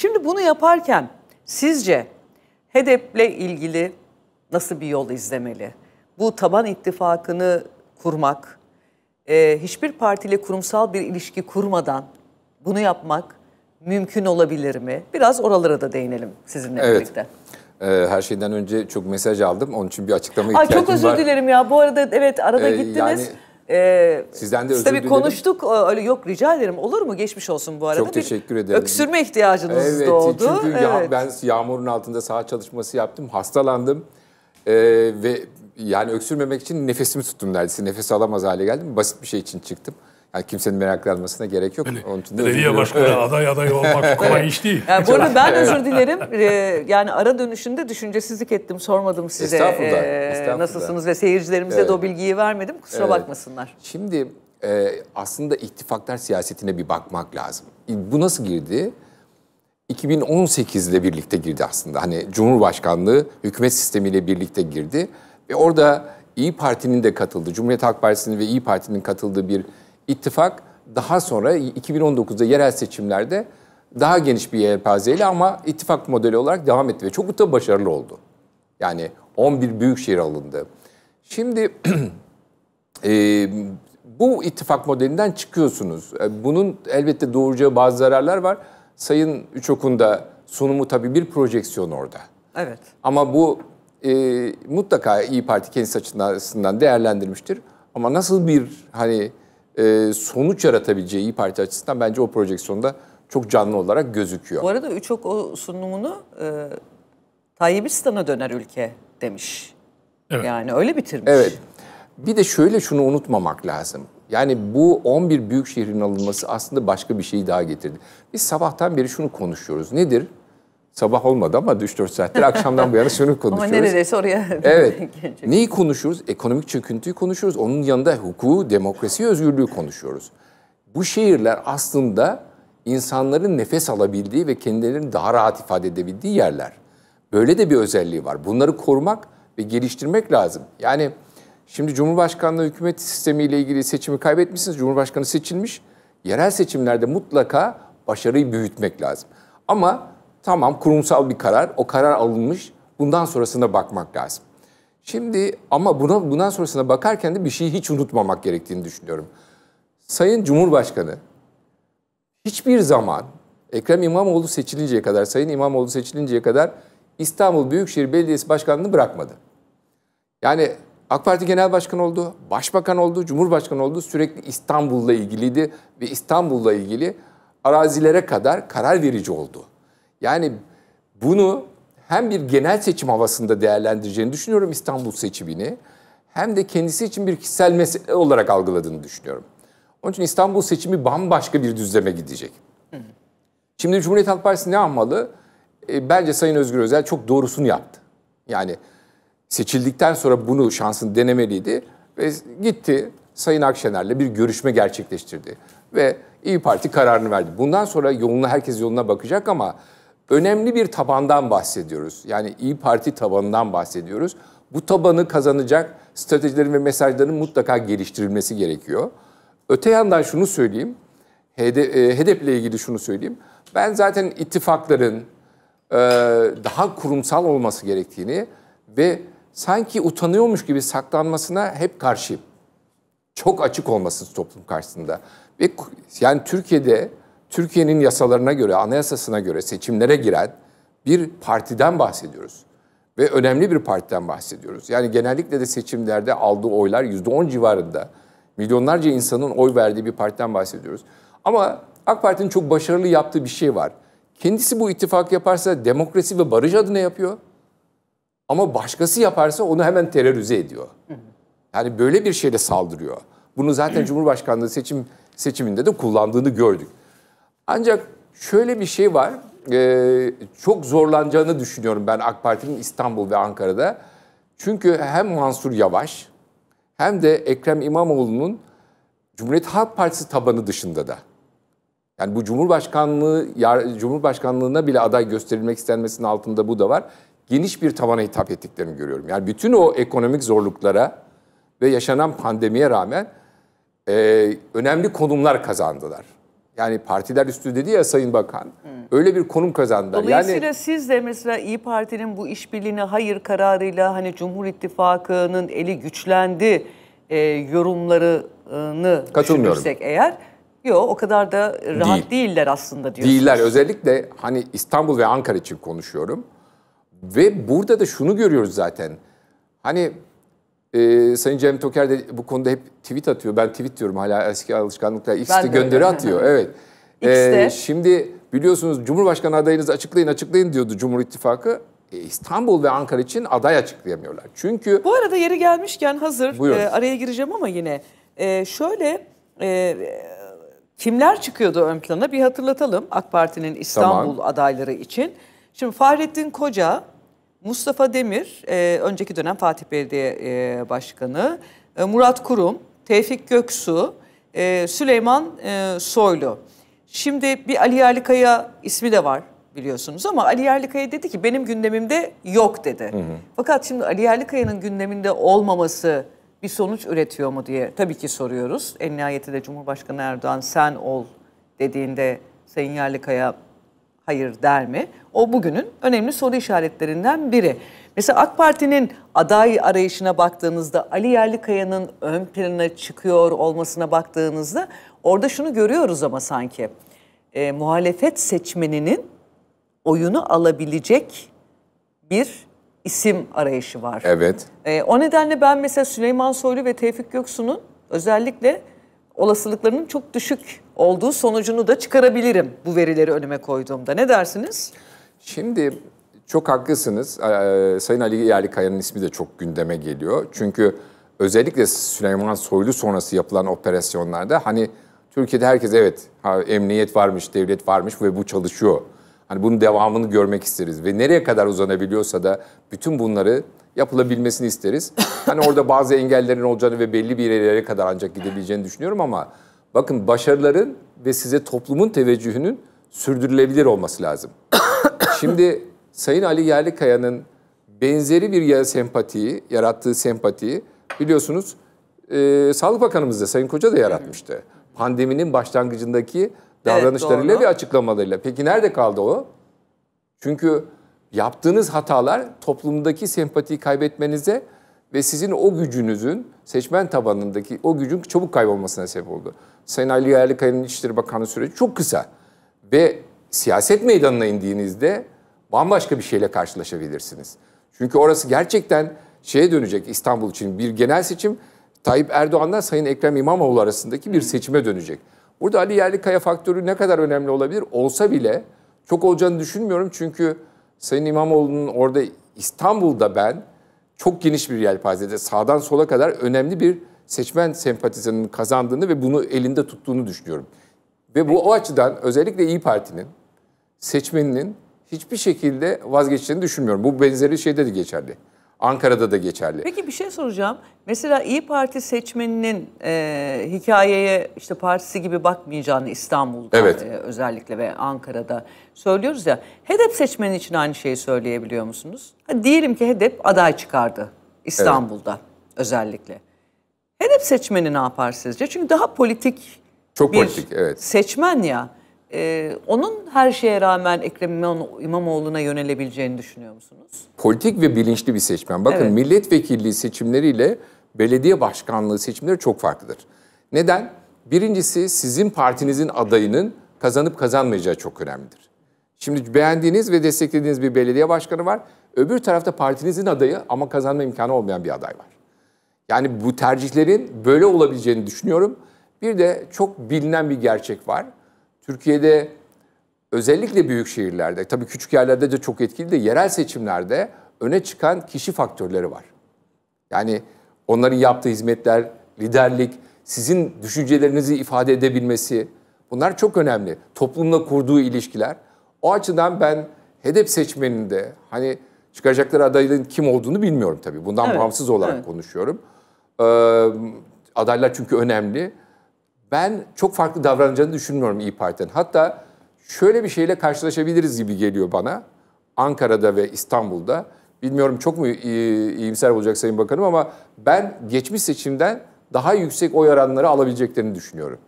Şimdi bunu yaparken sizce HEDEP'le ilgili nasıl bir yol izlemeli? Bu taban ittifakını kurmak, e, hiçbir partiyle kurumsal bir ilişki kurmadan bunu yapmak mümkün olabilir mi? Biraz oralara da değinelim sizinle evet. birlikte. Ee, her şeyden önce çok mesaj aldım. Onun için bir açıklama Aa, ihtiyacım var. Çok özür var. dilerim ya. Bu arada evet arada ee, gittiniz. Yani ee, Sizden de özür tabii dilerim. konuştuk. Öyle yok rica ederim. Olur mu? Geçmiş olsun bu arada. Çok teşekkür bir ederim. Öksürme ihtiyacınız evet, doğdu. Çünkü evet. Çünkü ben yağmurun altında saha çalışması yaptım. Hastalandım. Ee, ve yani öksürmemek için nefesimi tuttum neredeyse. Nefes alamaz hale geldim. Basit bir şey için çıktım. Yani kimsenin meraklanmasına gerek yok. Öyle, Onun için belediye başkanı evet. aday aday olmak kolay iş değil. Yani bu arada ben özür dilerim. Ee, yani ara dönüşünde düşüncesizlik ettim. Sormadım size estağfurullah, ee, estağfurullah. nasılsınız ve seyircilerimize evet. de o bilgiyi vermedim. Kusura evet. bakmasınlar. Şimdi e, aslında ittifaklar siyasetine bir bakmak lazım. Bu nasıl girdi? 2018 ile birlikte girdi aslında. Hani Cumhurbaşkanlığı hükümet sistemiyle birlikte girdi. Ve orada İyi Parti'nin de katıldığı, Cumhuriyet Halk Partisi'nin ve İyi Parti'nin katıldığı bir ittifak daha sonra 2019'da yerel seçimlerde daha geniş bir yelpazeyle ama ittifak modeli olarak devam etti ve çok da başarılı oldu. Yani 11 büyük şehir alındı. Şimdi e, bu ittifak modelinden çıkıyorsunuz. E, bunun elbette doğuracağı bazı zararlar var. Sayın Üçok'un da sunumu tabii bir projeksiyon orada. Evet. Ama bu e, mutlaka İyi Parti kendisi açısından değerlendirmiştir. Ama nasıl bir hani e, sonuç yaratabileceği İyi Parti açısından bence o projeksiyonda çok canlı olarak gözüküyor. Bu arada Üçok o sunumunu e, Tayyipistan'a döner ülke demiş. Evet. Yani öyle bitirmiş. Evet. Bir de şöyle şunu unutmamak lazım. Yani bu 11 büyük şehrin alınması aslında başka bir şeyi daha getirdi. Biz sabahtan beri şunu konuşuyoruz. Nedir? Sabah olmadı ama 3-4 saattir akşamdan bu yana şunu konuşuyoruz. ama neredeyse oraya Evet. Neyi konuşuyoruz? Ekonomik çöküntüyü konuşuyoruz. Onun yanında hukuku, demokrasi, özgürlüğü konuşuyoruz. Bu şehirler aslında insanların nefes alabildiği ve kendilerini daha rahat ifade edebildiği yerler. Böyle de bir özelliği var. Bunları korumak ve geliştirmek lazım. Yani şimdi Cumhurbaşkanlığı hükümet sistemiyle ilgili seçimi kaybetmişsiniz. Cumhurbaşkanı seçilmiş. Yerel seçimlerde mutlaka başarıyı büyütmek lazım. Ama Tamam kurumsal bir karar, o karar alınmış. Bundan sonrasına bakmak lazım. Şimdi ama buna bundan sonrasına bakarken de bir şeyi hiç unutmamak gerektiğini düşünüyorum. Sayın Cumhurbaşkanı hiçbir zaman Ekrem İmamoğlu seçilinceye kadar, Sayın İmamoğlu seçilinceye kadar İstanbul Büyükşehir Belediyesi Başkanlığı'nı bırakmadı. Yani AK Parti Genel Başkanı oldu, Başbakan oldu, Cumhurbaşkanı oldu. Sürekli İstanbul'la ilgiliydi ve İstanbul'la ilgili arazilere kadar karar verici oldu. Yani bunu hem bir genel seçim havasında değerlendireceğini düşünüyorum İstanbul seçimini hem de kendisi için bir kişisel mesele olarak algıladığını düşünüyorum. Onun için İstanbul seçimi bambaşka bir düzleme gidecek. Şimdi Cumhuriyet Halk Partisi ne yapmalı? E, bence Sayın Özgür Özel çok doğrusunu yaptı. Yani seçildikten sonra bunu şansını denemeliydi ve gitti Sayın Akşener'le bir görüşme gerçekleştirdi ve İyi Parti kararını verdi. Bundan sonra yoluna herkes yoluna bakacak ama önemli bir tabandan bahsediyoruz. Yani İyi Parti tabanından bahsediyoruz. Bu tabanı kazanacak stratejilerin ve mesajların mutlaka geliştirilmesi gerekiyor. Öte yandan şunu söyleyeyim. HDP e, ilgili şunu söyleyeyim. Ben zaten ittifakların e, daha kurumsal olması gerektiğini ve sanki utanıyormuş gibi saklanmasına hep karşıyım. Çok açık olmasın toplum karşısında. Ve yani Türkiye'de Türkiye'nin yasalarına göre, anayasasına göre seçimlere giren bir partiden bahsediyoruz. Ve önemli bir partiden bahsediyoruz. Yani genellikle de seçimlerde aldığı oylar %10 civarında. Milyonlarca insanın oy verdiği bir partiden bahsediyoruz. Ama AK Parti'nin çok başarılı yaptığı bir şey var. Kendisi bu ittifak yaparsa demokrasi ve barış adına yapıyor. Ama başkası yaparsa onu hemen terörize ediyor. Yani böyle bir şeyle saldırıyor. Bunu zaten Cumhurbaşkanlığı seçim seçiminde de kullandığını gördük. Ancak şöyle bir şey var. E, çok zorlanacağını düşünüyorum ben AK Parti'nin İstanbul ve Ankara'da. Çünkü hem Mansur Yavaş hem de Ekrem İmamoğlu'nun Cumhuriyet Halk Partisi tabanı dışında da. Yani bu Cumhurbaşkanlığı Cumhurbaşkanlığına bile aday gösterilmek istenmesinin altında bu da var. Geniş bir tabana hitap ettiklerini görüyorum. Yani bütün o ekonomik zorluklara ve yaşanan pandemiye rağmen e, önemli konumlar kazandılar yani partiler üstü dedi ya Sayın Bakan. Hmm. Öyle bir konum kazandı. Dolayısıyla yani, siz de mesela İyi Parti'nin bu işbirliğine hayır kararıyla hani Cumhur İttifakı'nın eli güçlendi e, yorumlarını düşünürsek eğer Yok o kadar da rahat Değil. değiller aslında diyorsunuz. Değiller özellikle hani İstanbul ve Ankara için konuşuyorum. Ve burada da şunu görüyoruz zaten. Hani e, Sayın Cem Toker de bu konuda hep tweet atıyor. Ben tweet diyorum hala eski alışkanlıkla. X'te gönderi atıyor. Evet. X'te. Ee, e, şimdi biliyorsunuz Cumhurbaşkanı adayınızı açıklayın açıklayın diyordu Cumhur İttifakı. E, İstanbul ve Ankara için aday açıklayamıyorlar. Çünkü Bu arada yeri gelmişken hazır e, araya gireceğim ama yine e, şöyle e, kimler çıkıyordu ön plana bir hatırlatalım AK Parti'nin İstanbul tamam. adayları için. Şimdi Fahrettin Koca Mustafa Demir, e, önceki dönem Fatih Belediye e, Başkanı, e, Murat Kurum, Tevfik Göksu, e, Süleyman e, Soylu. Şimdi bir Ali Yerlikaya ismi de var biliyorsunuz ama Ali Yerlikaya dedi ki benim gündemimde yok dedi. Hı hı. Fakat şimdi Ali Yerlikaya'nın gündeminde olmaması bir sonuç üretiyor mu diye tabii ki soruyoruz. En nihayetinde Cumhurbaşkanı Erdoğan sen ol dediğinde Sayın Yerlikaya hayır der mi? O bugünün önemli soru işaretlerinden biri. Mesela AK Parti'nin aday arayışına baktığınızda Ali Yerlikaya'nın ön plana çıkıyor olmasına baktığınızda orada şunu görüyoruz ama sanki e, muhalefet seçmeninin oyunu alabilecek bir isim arayışı var. Evet. E, o nedenle ben mesela Süleyman Soylu ve Tevfik Göksu'nun özellikle olasılıklarının çok düşük olduğu sonucunu da çıkarabilirim bu verileri önüme koyduğumda. Ne dersiniz? Şimdi çok haklısınız. Ee, Sayın Ali Yerlikaya'nın ismi de çok gündeme geliyor. Çünkü özellikle Süleyman Soylu sonrası yapılan operasyonlarda hani Türkiye'de herkes evet emniyet varmış, devlet varmış ve bu çalışıyor. Hani bunun devamını görmek isteriz ve nereye kadar uzanabiliyorsa da bütün bunları yapılabilmesini isteriz. Hani orada bazı engellerin olacağını ve belli bir yerlere kadar ancak gidebileceğini düşünüyorum ama Bakın başarıların ve size toplumun teveccühünün sürdürülebilir olması lazım. Şimdi Sayın Ali Yerlikaya'nın benzeri bir yer sempatiyi, yarattığı sempatiyi biliyorsunuz e, Sağlık Bakanımız da Sayın Koca da yaratmıştı. Pandeminin başlangıcındaki davranışlarıyla evet, ve açıklamalarıyla. Peki nerede kaldı o? Çünkü yaptığınız hatalar toplumdaki sempatiyi kaybetmenize ve sizin o gücünüzün seçmen tabanındaki o gücün çabuk kaybolmasına sebep oldu. Sayın Ali Yerlikaya'nın İçişleri Bakanı süreci çok kısa ve siyaset meydanına indiğinizde bambaşka bir şeyle karşılaşabilirsiniz. Çünkü orası gerçekten şeye dönecek İstanbul için bir genel seçim Tayyip Erdoğan'dan Sayın Ekrem İmamoğlu arasındaki bir seçime dönecek. Burada Ali Yerlikaya faktörü ne kadar önemli olabilir olsa bile çok olacağını düşünmüyorum çünkü Sayın İmamoğlu'nun orada İstanbul'da ben çok geniş bir yelpazede sağdan sola kadar önemli bir seçmen sempatizanının kazandığını ve bunu elinde tuttuğunu düşünüyorum. Ve bu o açıdan özellikle İyi Parti'nin seçmeninin hiçbir şekilde vazgeçeceğini düşünmüyorum. Bu benzeri şeyde de geçerli. Ankara'da da geçerli. Peki bir şey soracağım. Mesela İyi Parti seçmeninin e, hikayeye işte partisi gibi bakmayacağını İstanbul'da evet. e, özellikle ve Ankara'da söylüyoruz ya. HEDEP seçmeni için aynı şeyi söyleyebiliyor musunuz? Hadi diyelim ki HEDEP aday çıkardı İstanbul'da evet. özellikle. HEDEP seçmeni ne yapar sizce? Çünkü daha politik Çok bir politik, evet. seçmen ya. Ee, onun her şeye rağmen Ekrem İmamoğlu'na yönelebileceğini düşünüyor musunuz? Politik ve bilinçli bir seçmen. Bakın evet. milletvekilliği seçimleriyle belediye başkanlığı seçimleri çok farklıdır. Neden? Birincisi sizin partinizin adayının kazanıp kazanmayacağı çok önemlidir. Şimdi beğendiğiniz ve desteklediğiniz bir belediye başkanı var. Öbür tarafta partinizin adayı ama kazanma imkanı olmayan bir aday var. Yani bu tercihlerin böyle olabileceğini düşünüyorum. Bir de çok bilinen bir gerçek var. Türkiye'de özellikle büyük şehirlerde, tabii küçük yerlerde de çok etkili de yerel seçimlerde öne çıkan kişi faktörleri var. Yani onların yaptığı hizmetler, liderlik, sizin düşüncelerinizi ifade edebilmesi bunlar çok önemli. Toplumla kurduğu ilişkiler. O açıdan ben hedef seçmeninde hani çıkacakları adayların kim olduğunu bilmiyorum tabii. Bundan evet. bağımsız olarak evet. konuşuyorum. Ee, adaylar çünkü önemli ben çok farklı davranacağını düşünmüyorum İyi Parti'nin. Hatta şöyle bir şeyle karşılaşabiliriz gibi geliyor bana. Ankara'da ve İstanbul'da. Bilmiyorum çok mu iyimser olacak Sayın Bakanım ama ben geçmiş seçimden daha yüksek oy oranları alabileceklerini düşünüyorum.